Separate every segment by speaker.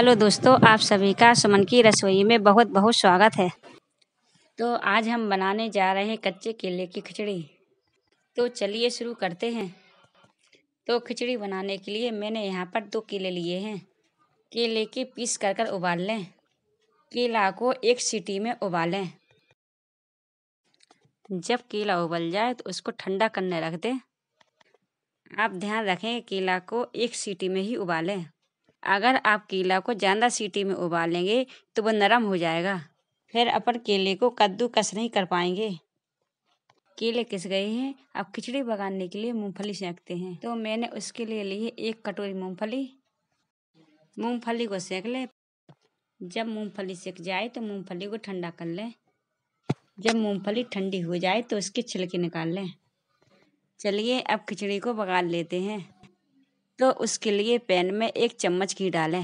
Speaker 1: hello दोस्तों आप सभी का सुमन की रसोई में बहुत बहुत स्वागत है तो आज हम बनाने जा रहे हैं कच्चे केले की खिचड़ी तो चलिए शुरू करते हैं तो खिचड़ी बनाने के लिए मैंने यहाँ पर दो केले लिए हैं केले के पीस कर कर उबाल लें केला को एक सीटी में उबालें जब केला उबल जाए तो उसको ठंडा करने रख दें आप ध्यान रखें केला को एक सीटी में ही उबालें अगर आप केला को ज़्यादा सीटी में उबालेंगे तो वो नरम हो जाएगा फिर अपन केले को कद्दूकस नहीं कर पाएंगे केले किस गए हैं अब खिचड़ी पकाने के लिए मूंगफली सेंकते हैं तो मैंने उसके लिए ली है एक कटोरी मूंगफली मूंगफली को सेक लें जब मूंगफली सेक जाए तो मूंगफली को ठंडा कर लें जब मूंगफली ठंडी हो जाए तो उसके छिलके निकाल लें चलिए अब खिचड़ी को पका लेते हैं तो उसके लिए पैन में एक चम्मच घी डालें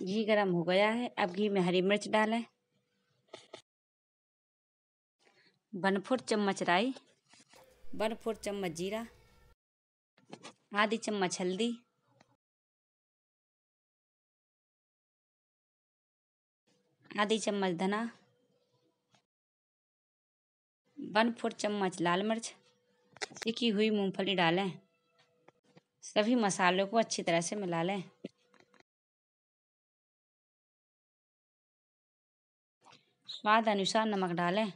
Speaker 1: घी गरम हो गया है अब घी में हरी मिर्च डालें वन फोर चम्मच राई वन फोर चम्मच जीरा आधी चम्मच हल्दी आधी चम्मच धना वन फोर चम्मच लाल मिर्च सिकी हुई मूंगफली डालें सभी मसालों को अच्छी तरह से मिला लें स्वाद अनुसार नमक डालें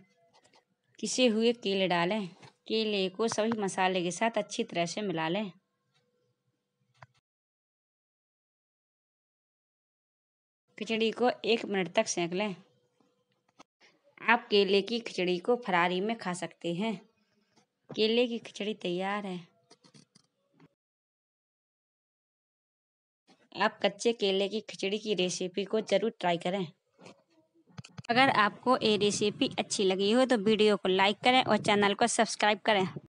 Speaker 1: किसे हुए केले डालें केले को सभी मसाले के साथ अच्छी तरह से मिला लें खिचड़ी को एक मिनट तक सेंक लें आप केले की खिचड़ी को फरारी में खा सकते हैं केले की खिचड़ी तैयार है आप कच्चे केले की खिचड़ी की रेसिपी को ज़रूर ट्राई करें अगर आपको ये रेसिपी अच्छी लगी हो तो वीडियो को लाइक करें और चैनल को सब्सक्राइब करें